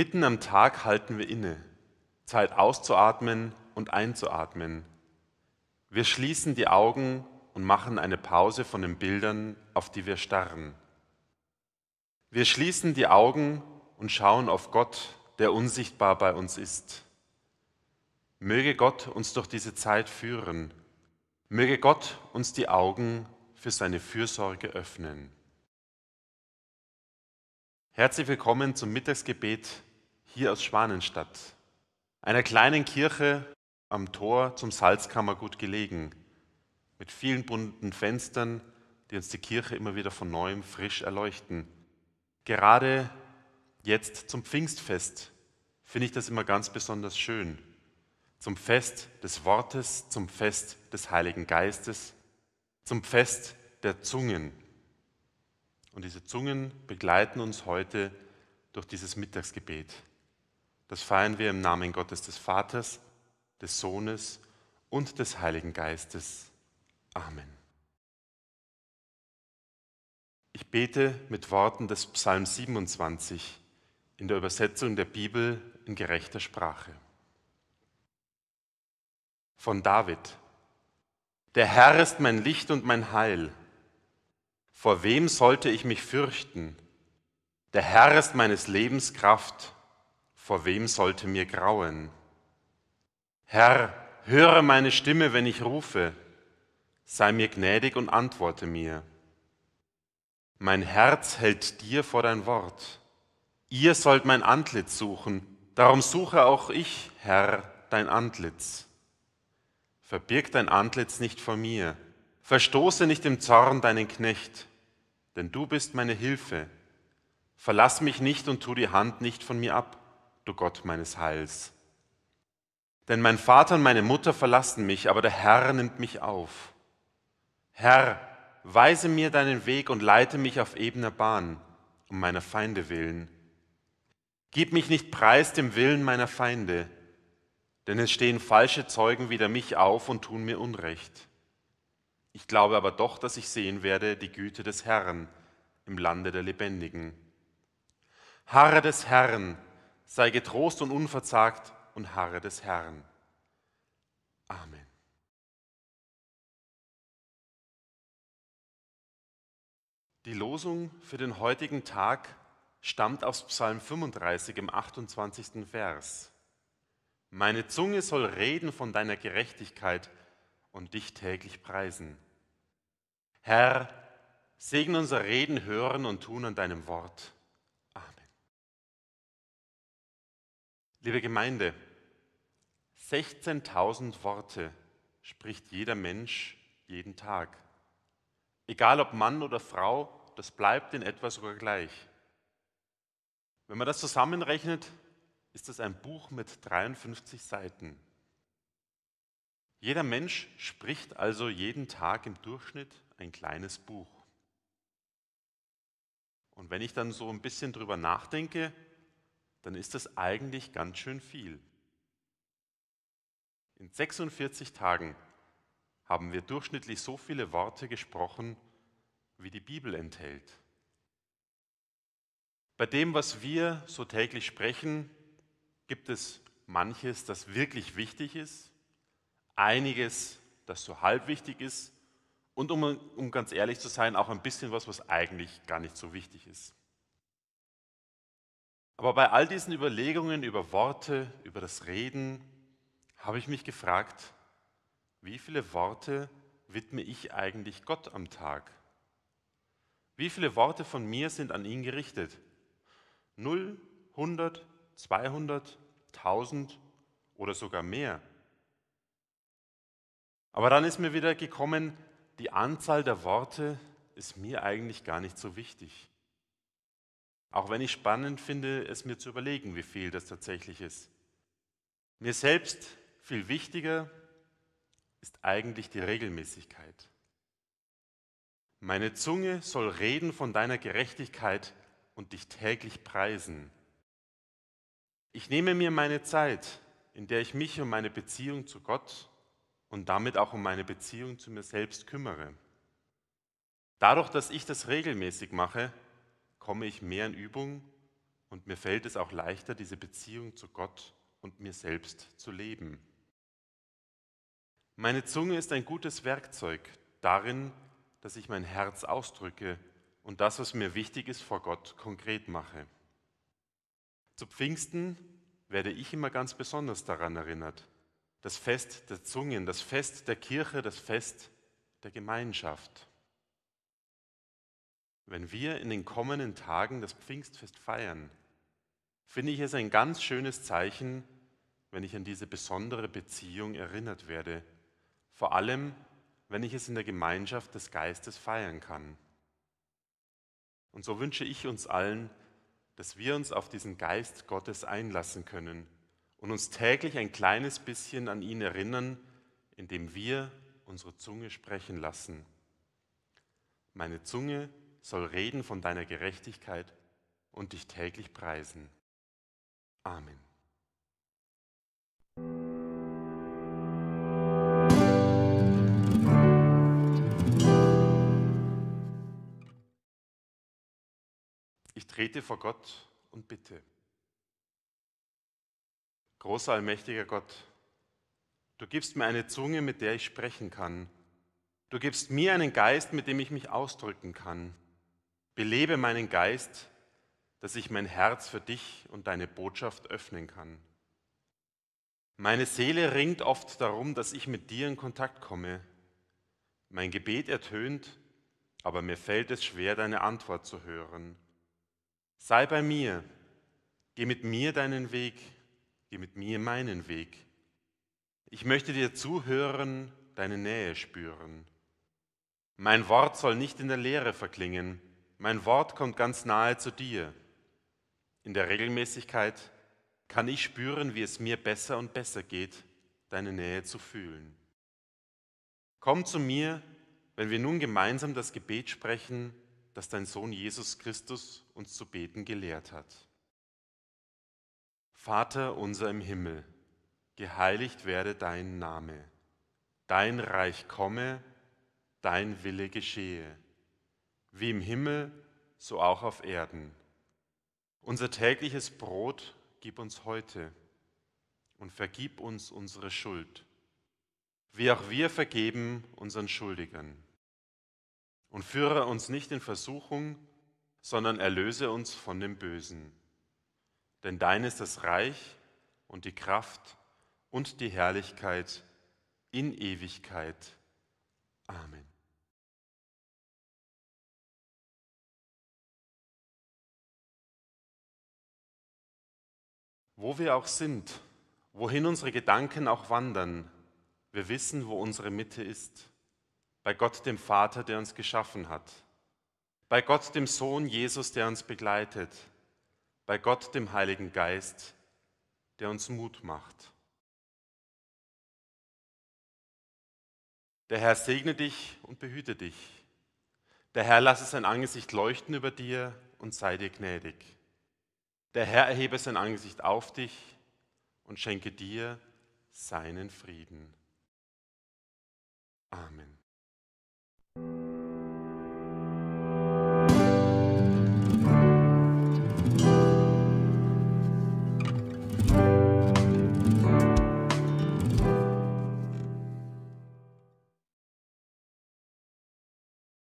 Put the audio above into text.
Mitten am Tag halten wir inne, Zeit auszuatmen und einzuatmen. Wir schließen die Augen und machen eine Pause von den Bildern, auf die wir starren. Wir schließen die Augen und schauen auf Gott, der unsichtbar bei uns ist. Möge Gott uns durch diese Zeit führen. Möge Gott uns die Augen für seine Fürsorge öffnen. Herzlich willkommen zum Mittagsgebet hier aus Schwanenstadt, einer kleinen Kirche am Tor zum Salzkammergut gelegen, mit vielen bunten Fenstern, die uns die Kirche immer wieder von neuem frisch erleuchten. Gerade jetzt zum Pfingstfest finde ich das immer ganz besonders schön. Zum Fest des Wortes, zum Fest des Heiligen Geistes, zum Fest der Zungen. Und diese Zungen begleiten uns heute durch dieses Mittagsgebet. Das feiern wir im Namen Gottes des Vaters, des Sohnes und des Heiligen Geistes. Amen. Ich bete mit Worten des Psalm 27 in der Übersetzung der Bibel in gerechter Sprache. Von David. Der Herr ist mein Licht und mein Heil. Vor wem sollte ich mich fürchten? Der Herr ist meines Lebens Kraft vor wem sollte mir grauen? Herr, höre meine Stimme, wenn ich rufe, sei mir gnädig und antworte mir. Mein Herz hält dir vor dein Wort. Ihr sollt mein Antlitz suchen, darum suche auch ich, Herr, dein Antlitz. Verbirg dein Antlitz nicht vor mir, verstoße nicht im Zorn deinen Knecht, denn du bist meine Hilfe. Verlass mich nicht und tu die Hand nicht von mir ab du Gott meines Heils. Denn mein Vater und meine Mutter verlassen mich, aber der Herr nimmt mich auf. Herr, weise mir deinen Weg und leite mich auf ebener Bahn, um meiner Feinde willen. Gib mich nicht preis dem Willen meiner Feinde, denn es stehen falsche Zeugen wider mich auf und tun mir Unrecht. Ich glaube aber doch, dass ich sehen werde die Güte des Herrn im Lande der Lebendigen. Harre des Herrn, sei getrost und unverzagt und harre des Herrn. Amen. Die Losung für den heutigen Tag stammt aus Psalm 35 im 28. Vers. Meine Zunge soll reden von deiner Gerechtigkeit und dich täglich preisen. Herr, segne unser Reden, Hören und Tun an deinem Wort. Liebe Gemeinde, 16.000 Worte spricht jeder Mensch jeden Tag. Egal ob Mann oder Frau, das bleibt in etwa sogar gleich. Wenn man das zusammenrechnet, ist das ein Buch mit 53 Seiten. Jeder Mensch spricht also jeden Tag im Durchschnitt ein kleines Buch. Und wenn ich dann so ein bisschen drüber nachdenke, dann ist das eigentlich ganz schön viel. In 46 Tagen haben wir durchschnittlich so viele Worte gesprochen, wie die Bibel enthält. Bei dem, was wir so täglich sprechen, gibt es manches, das wirklich wichtig ist, einiges, das so halb wichtig ist und um, um ganz ehrlich zu sein, auch ein bisschen was, was eigentlich gar nicht so wichtig ist. Aber bei all diesen Überlegungen über Worte, über das Reden, habe ich mich gefragt, wie viele Worte widme ich eigentlich Gott am Tag? Wie viele Worte von mir sind an ihn gerichtet? Null, hundert, zweihundert, tausend oder sogar mehr? Aber dann ist mir wieder gekommen, die Anzahl der Worte ist mir eigentlich gar nicht so wichtig. Auch wenn ich spannend finde, es mir zu überlegen, wie viel das tatsächlich ist. Mir selbst viel wichtiger ist eigentlich die Regelmäßigkeit. Meine Zunge soll reden von deiner Gerechtigkeit und dich täglich preisen. Ich nehme mir meine Zeit, in der ich mich um meine Beziehung zu Gott und damit auch um meine Beziehung zu mir selbst kümmere. Dadurch, dass ich das regelmäßig mache, komme ich mehr in Übung und mir fällt es auch leichter, diese Beziehung zu Gott und mir selbst zu leben. Meine Zunge ist ein gutes Werkzeug darin, dass ich mein Herz ausdrücke und das, was mir wichtig ist, vor Gott konkret mache. Zu Pfingsten werde ich immer ganz besonders daran erinnert. Das Fest der Zungen, das Fest der Kirche, das Fest der Gemeinschaft. Wenn wir in den kommenden Tagen das Pfingstfest feiern, finde ich es ein ganz schönes Zeichen, wenn ich an diese besondere Beziehung erinnert werde, vor allem wenn ich es in der Gemeinschaft des Geistes feiern kann. Und so wünsche ich uns allen, dass wir uns auf diesen Geist Gottes einlassen können und uns täglich ein kleines bisschen an ihn erinnern, indem wir unsere Zunge sprechen lassen. Meine Zunge soll reden von deiner Gerechtigkeit und dich täglich preisen. Amen. Ich trete vor Gott und bitte. Großer allmächtiger Gott, du gibst mir eine Zunge, mit der ich sprechen kann. Du gibst mir einen Geist, mit dem ich mich ausdrücken kann. Belebe meinen Geist, dass ich mein Herz für dich und deine Botschaft öffnen kann. Meine Seele ringt oft darum, dass ich mit dir in Kontakt komme. Mein Gebet ertönt, aber mir fällt es schwer, deine Antwort zu hören. Sei bei mir, geh mit mir deinen Weg, geh mit mir meinen Weg. Ich möchte dir zuhören, deine Nähe spüren. Mein Wort soll nicht in der Leere verklingen, mein Wort kommt ganz nahe zu dir. In der Regelmäßigkeit kann ich spüren, wie es mir besser und besser geht, deine Nähe zu fühlen. Komm zu mir, wenn wir nun gemeinsam das Gebet sprechen, das dein Sohn Jesus Christus uns zu beten gelehrt hat. Vater unser im Himmel, geheiligt werde dein Name, dein Reich komme, dein Wille geschehe wie im Himmel, so auch auf Erden. Unser tägliches Brot gib uns heute und vergib uns unsere Schuld, wie auch wir vergeben unseren Schuldigern. Und führe uns nicht in Versuchung, sondern erlöse uns von dem Bösen. Denn dein ist das Reich und die Kraft und die Herrlichkeit in Ewigkeit. Amen. Wo wir auch sind, wohin unsere Gedanken auch wandern, wir wissen, wo unsere Mitte ist. Bei Gott dem Vater, der uns geschaffen hat. Bei Gott dem Sohn Jesus, der uns begleitet. Bei Gott dem Heiligen Geist, der uns Mut macht. Der Herr segne dich und behüte dich. Der Herr lasse sein Angesicht leuchten über dir und sei dir gnädig. Der Herr erhebe sein Angesicht auf dich und schenke dir seinen Frieden. Amen.